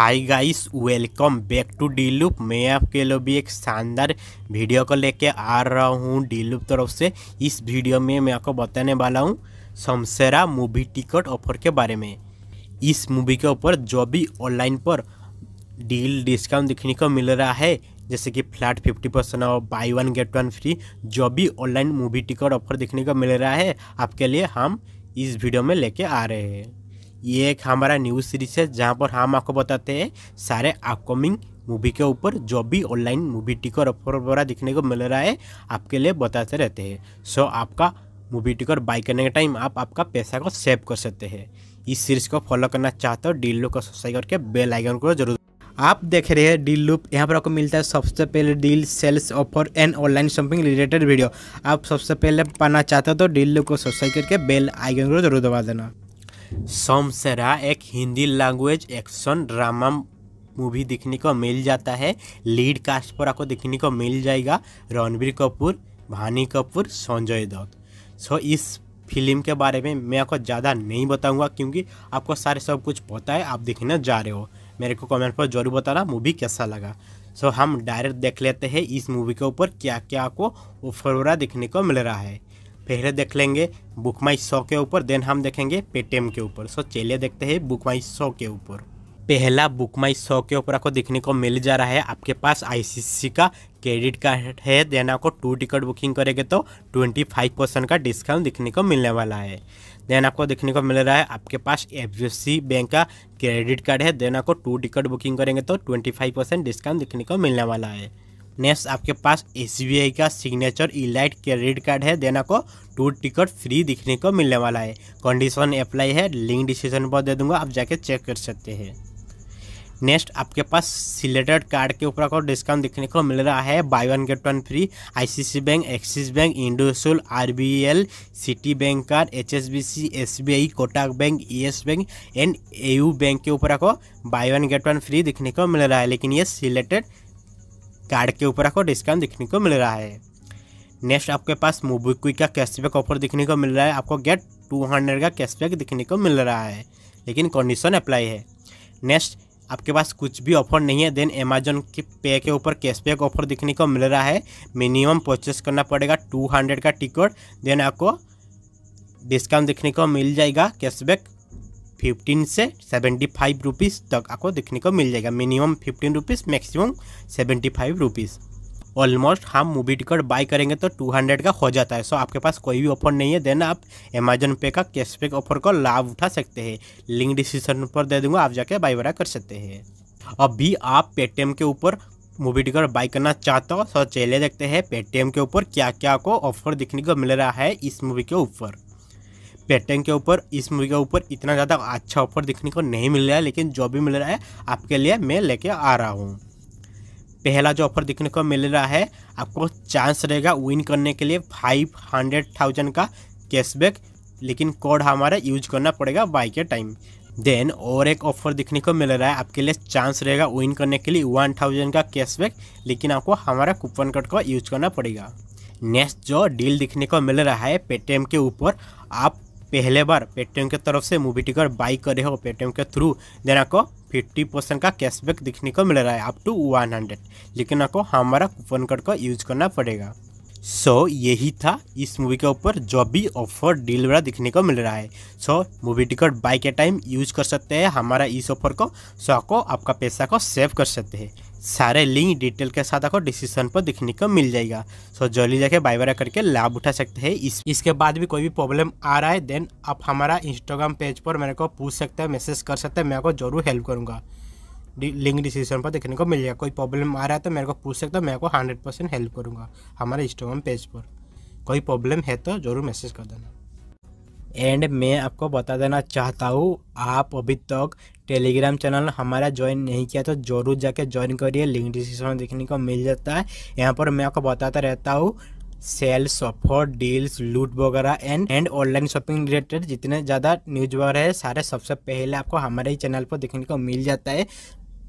hi guys welcome back to the loop मैं आपके लिए भी एक शानदार वीडियो को लेके आ रहा हूँ डी लूप तरफ से इस वीडियो में मैं आपको बताने वाला हूँ शमशेरा मूवी टिकट ऑफर के बारे में इस मूवी के ऊपर जो भी ऑनलाइन पर डील डिस्काउंट देखने को मिल रहा है जैसे कि फ्लैट फिफ्टी परसेंट और buy one get one free जो भी ऑनलाइन मूवी टिकट ऑफर देखने को मिल रहा है आपके लिए हम इस वीडियो में लेके आ रहे हैं ये एक हमारा न्यूज़ सीरीज है जहाँ पर हम आपको बताते हैं सारे अपकमिंग मूवी के ऊपर जो भी ऑनलाइन मूवी टिकर ऑफर वगैरह दिखने को मिल रहा है आपके लिए बताते रहते हैं सो आपका मूवी टिकर बाई करने के टाइम आप आपका पैसा को सेव कर सकते हैं इस सीरीज को फॉलो करना चाहते हो डील लुक को सब्सक्राइब करके बेल आइकन को जरूर आप देख रहे हैं डील लुप यहाँ पर आपको मिलता है सबसे पहले deal sales offer and online shopping related video आप सबसे पहले पाना चाहते हो तो डील लुक को सब्सक्राइब करके बेल आइकन को जरूर दबा देना शमशेरा एक Hindi language action drama movie देखने को मिल जाता है लीड कास्ट पर आपको देखने को मिल जाएगा रणबीर कपूर भानी कपूर संजय दत्त सो इस फिल्म के बारे में मैं आपको ज़्यादा नहीं बताऊंगा क्योंकि आपको सारे सब कुछ पता है आप देखने जा रहे हो मेरे को कमेंट पर जरूर बताना मूवी कैसा लगा सो हम डायरेक्ट देख लेते हैं इस मूवी के ऊपर क्या क्या आपको ऑफर वगैरह देखने को मिल रहा है पहले देख लेंगे बुक माई शो के ऊपर देन हम देखेंगे पेटीएम के ऊपर सो चलिए देखते हैं बुक माई शो के ऊपर पहला बुक माई शो के ऊपर आपको देखने को मिल जा रहा है आपके पास आईसीसी का क्रेडिट कार्ड है देन आपको टू टिकट बुकिंग करेंगे तो ट्वेंटी फाइव परसेंट का डिस्काउंट देखने को मिलने वाला है देन आपको देखने को मिल रहा है आपके पास एफ बैंक का क्रेडिट कार्ड है देन आपको टू टिकट बुकिंग करेंगे तो ट्वेंटी फाइव परसेंट डिस्काउंट देखने को मिलने वाला है नेक्स्ट आपके पास एस का सिग्नेचर इलाइट क्रेडिट कार्ड है देना को टू टिकट फ्री दिखने को मिलने वाला है कंडीशन अप्लाई है लिंक डिस्क्रिप्शन पर दे दूंगा आप जाके चेक कर सकते हैं नेक्स्ट आपके पास सिलेटेड कार्ड के ऊपर आपको डिस्काउंट दिखने को मिल रहा है buy one get one free ICC bank Axis bank IndusInd एल Citi bank card B I Kotak bank Yes bank and AU bank के ऊपर आपको buy one get one free दिखने को मिल रहा है लेकिन ये सिलेटेड कार्ड के ऊपर आपको डिस्काउंट देखने को मिल रहा है नेक्स्ट आपके पास मोबीक्विक का कैशबैक ऑफर देखने को मिल रहा है आपको गेट टू हंड्रेड का कैशबैक देखने को मिल रहा है लेकिन कंडीशन अप्लाई है नेक्स्ट आपके पास कुछ भी ऑफर नहीं है देन अमेजोन के पे के ऊपर कैशबैक ऑफर देखने को मिल रहा है मिनिमम परचेस करना पड़ेगा टू हंड्रेड का टिकट देन आपको डिस्काउंट देखने को मिल जाएगा कैशबैक फिफ्टीन से सेवेंटी फाइव रुपीज़ तक आपको देखने को मिल जाएगा minimum fifteen rupees maximum seventy five rupees almost हम मूवी टिकट बाई करेंगे तो टू हंड्रेड का हो जाता है सो आपके पास कोई भी ऑफर नहीं है देन आप अमेजोन पे का कैशबैक ऑफर का लाभ उठा सकते हैं लिंक डिस्क्रिप्शन पर दे दूंगा आप जाके बाई बरा कर सकते हैं अभी आप पेटीएम के ऊपर मूवी टिकट बाई करना चाहते हो सो चले देखते हैं पेटीएम के ऊपर क्या क्या को ऑफर देखने को मिल रहा है इस मूवी के ऊपर पैटर्न के ऊपर इस मूवी के ऊपर इतना ज़्यादा अच्छा ऑफर देखने को नहीं मिल रहा है लेकिन जो भी मिल रहा है आपके लिए मैं लेके आ रहा हूँ पहला जो ऑफर देखने को मिल रहा है आपको चांस रहेगा विन करने के लिए फाइव हंड्रेड थाउजेंड का कैशबैक लेकिन कोड हमारा यूज करना पड़ेगा बाई के टाइम देन और एक ऑफर देखने को मिल रहा है आपके लिए चांस रहेगा विन करने के लिए वन थाउजेंड का कैशबैक लेकिन आपको हमारा कूपन कोड का यूज करना पड़ेगा नेक्स्ट जो डील देखने को मिल रहा है पेटीएम के ऊपर आप पहले बार पेटीएम के तरफ से मूवी टिकट बाई करे हो पेटीएम के थ्रू देन आपको फिफ्टी परसेंट का कैशबैक दिखने को मिल रहा है अप टू वन हंड्रेड लेकिन आपको हमारा कूपन कार्ड का यूज करना पड़ेगा सो so, यही था इस मूवी के ऊपर जो भी ऑफर डील वाला दिखने को मिल रहा है सो मूवी टिकट बाई के टाइम यूज कर सकते हैं हमारा इस ऑफर को सो आपको आपका पैसा को सेव कर सकते हैं सारे लिंक डिटेल के साथ आपको डिसीजन पर दिखने को मिल जाएगा सो जल्दी जाके बाई बाय करके लाभ उठा सकते हैं इस इसके बाद भी कोई भी प्रॉब्लम आ रहा है देन आप हमारा इंस्टाग्राम पेज पर मेरे को पूछ सकते हैं मैसेज कर सकते हैं मैं आपको जरूर हेल्प करूँगा लिंक डिस्क्रिप्शन पर देखने को मिल जाएगा कोई प्रॉब्लम आ रहा है तो मेरे को पूछ सकते हैं मैं आपको हंड्रेड परसेंट हेल्प करूँगा हमारे इंस्टाग्राम पेज पर कोई प्रॉब्लम है तो ज़रूर मैसेज कर देना एंड मैं आपको बता देना चाहता हूँ आप अभी तक टेलीग्राम चैनल हमारा ज्वाइन नहीं किया तो जरूर जाके ज्वाइन करिए लिंक डिस्क्रिप्शन देखने को मिल जाता है यहाँ पर मैं आपको बताता रहता हूँ सेल सफर डील्स लूट वगैरह and and online shopping related जितने ज़्यादा न्यूज वगैरह है सारे सबसे पहले आपको हमारे ही चैनल पर देखने को मिल जाता है